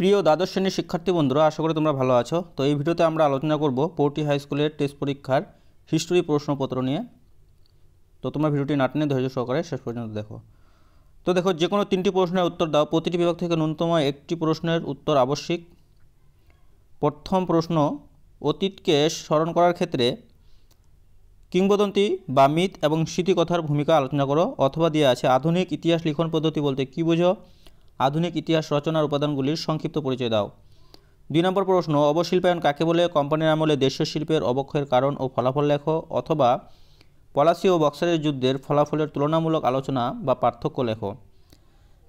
প্রিয় দ্বাদশ শ্রেণীর শিক্ষার্থী বন্ধুরা আশা করি তোমরা ভালো আছো তো এই ভিডিওতে আমরা আলোচনা করব পোর্টি হাই স্কুলের টেস্ট পরীক্ষার হিস্টোরি প্রশ্নপত্র নিয়ে তো তোমরা ভিডিওটি নাটনে ধৈর্য সহকারে শেষ পর্যন্ত দেখো তো দেখো যে কোনো তিনটি প্রশ্নের উত্তর দাও প্রতিটি বিভাগ থেকে ন্যূনতম একটি প্রশ্নের উত্তর আবশ্যিক প্রথম প্রশ্ন অতীতকে স্মরণ করার ক্ষেত্রে কিংবদন্তি বা মিথ এবং স্মৃতিকথার ভূমিকা আলোচনা করো অথবা দিয়ে আছে আধুনিক ইতিহাস লিখন পদ্ধতি বলতে কী বোঝো আধুনিক ইতিহাস রচনার উপাদানগুলির সংক্ষিপ্ত পরিচয় দাও দুই নম্বর প্রশ্ন অবশিল্পায়ন কাকে বলে কোম্পানির আমলে দেশীয় শিল্পের অবক্ষয়ের কারণ ও ফলাফল লেখো অথবা পলাশি ও বক্সারের যুদ্ধের ফলাফলের তুলনামূলক আলোচনা বা পার্থক্য লেখো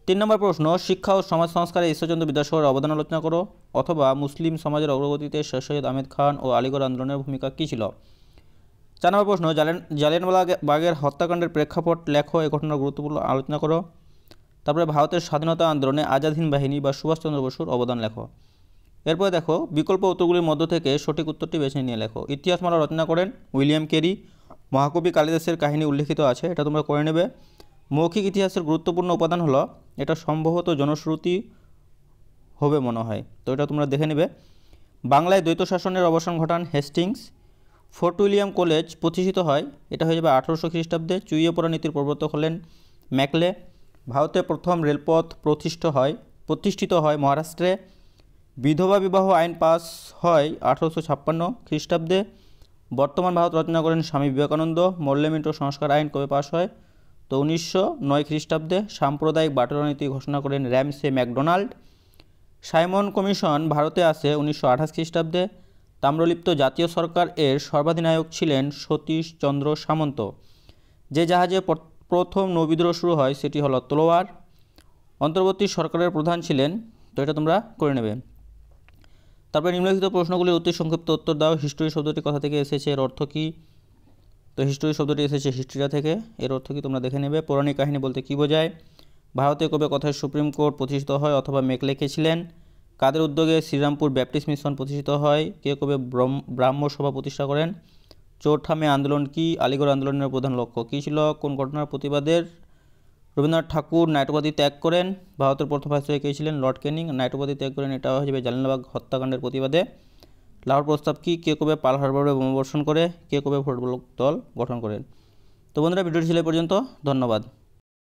তিন নম্বর প্রশ্ন শিক্ষা ও সমাজ সংস্কারে ঈশ্বরচন্দ্র বিদ্যাসাগরের অবদান আলোচনা করো অথবা মুসলিম সমাজের অগ্রগতিতে শেখ সৈয়দ আহমেদ খান ও আলীগড় আন্দোলনের ভূমিকা কী ছিল চার নম্বর প্রশ্ন জালেন জালিয়ানওয়ালা বাগের হত্যাকাণ্ডের প্রেক্ষাপট লেখো এ ঘটনার গুরুত্বপূর্ণ আলোচনা করো তারপরে ভারতের স্বাধীনতা আন্দোলনে আজাদ হিন্দ বাহিনী বা সুভাষচন্দ্র বসুর অবদান লেখো এরপরে দেখো বিকল্প উত্তরগুলির মধ্য থেকে সঠিক উত্তরটি বেছে নিয়ে লেখো ইতিহাসমালা রচনা করেন উইলিয়াম কেরি মহাকবি কালিদাসের কাহিনী উল্লেখিত আছে এটা তোমরা করে নেবে মৌখিক ইতিহাসের গুরুত্বপূর্ণ উপাদান হলো এটা সম্ভবত জনশ্রুতি হবে মনে হয় তো এটা তোমরা দেখে নেবে বাংলায় দ্বৈত শাসনের অবসান ঘটান হেস্টিংস ফোর্ট উইলিয়াম কলেজ প্রতিষ্ঠিত হয় এটা হয়ে যাবে আঠারোশো খ্রিস্টাব্দে চুইয়ে পরা নীতির প্রবর্তক হলেন ম্যাকলে ভারতে প্রথম রেলপথ প্রতিষ্ঠিত হয় প্রতিষ্ঠিত হয় মহারাষ্ট্রে বিধবা বিবাহ আইন পাস হয় আঠারোশো ছাপ্পান্ন খ্রিস্টাব্দে বর্তমান ভারত রচনা করেন স্বামী বিবেকানন্দ মল্লমিন্ট সংস্কার আইন কবে পাস হয় তো উনিশশো নয় খ্রিস্টাব্দে সাম্প্রদায়িক বাটোরা ঘোষণা করেন র্যামসে ম্যাকডোনাল্ড সাইমন কমিশন ভারতে আসে উনিশশো আঠাশ খ্রিস্টাব্দে তাম্রলিপ্ত জাতীয় সরকার এর সর্বাধিনায়ক ছিলেন সতীশ চন্দ্র সামন্ত যে জাহাজে প্রথম নবিদ্রোহ শুরু হয় সেটি হলো তলোয়ার অন্তর্বর্তী সরকারের প্রধান ছিলেন তো এটা তোমরা করে নেবে তারপরে নিম্নলিখিত প্রশ্নগুলির অতি সংক্ষিপ্ত উত্তর দাও হিস্টোরি শব্দটি কথা থেকে এসেছে এর অর্থ কী তো হিস্টোরি শব্দটি এসেছে হিস্ট্রিটা থেকে এর অর্থ কী তোমরা দেখে নেবে পৌরাণিক কাহিনী বলতে কী বোঝায় ভারতে কবে কথায় সুপ্রিম কোর্ট প্রতিষ্ঠিত হয় অথবা মেঘ লেখেছিলেন কাদের উদ্যোগে শ্রীরামপুর ব্যাপটিস্ট মিশন প্রতিষ্ঠিত হয় কে কবে ব্রাহ্ম সভা প্রতিষ্ঠা করেন চোরঠামে আন্দোলন কি আলিগড় আন্দোলনের প্রধান লক্ষ্য কী ছিল কোন ঘটনার প্রতিবাদের রবীন্দ্রনাথ ঠাকুর নাইটবাদী ত্যাগ করেন ভারতের প্রথম ভাষায় কে ছিলেন লর্ড কেনিং নাইটবাদী ত্যাগ করেন এটা হয়ে যাবে জালিনবাগ হত্যাকাণ্ডের প্রতিবাদে লাহোর প্রস্তাব কি কে কবে পাল হারবারে বোমাবর্ষণ করে কে কবে ফুটবল দল গঠন করেন তো বন্ধুরা ভিডিওটি ছিল পর্যন্ত ধন্যবাদ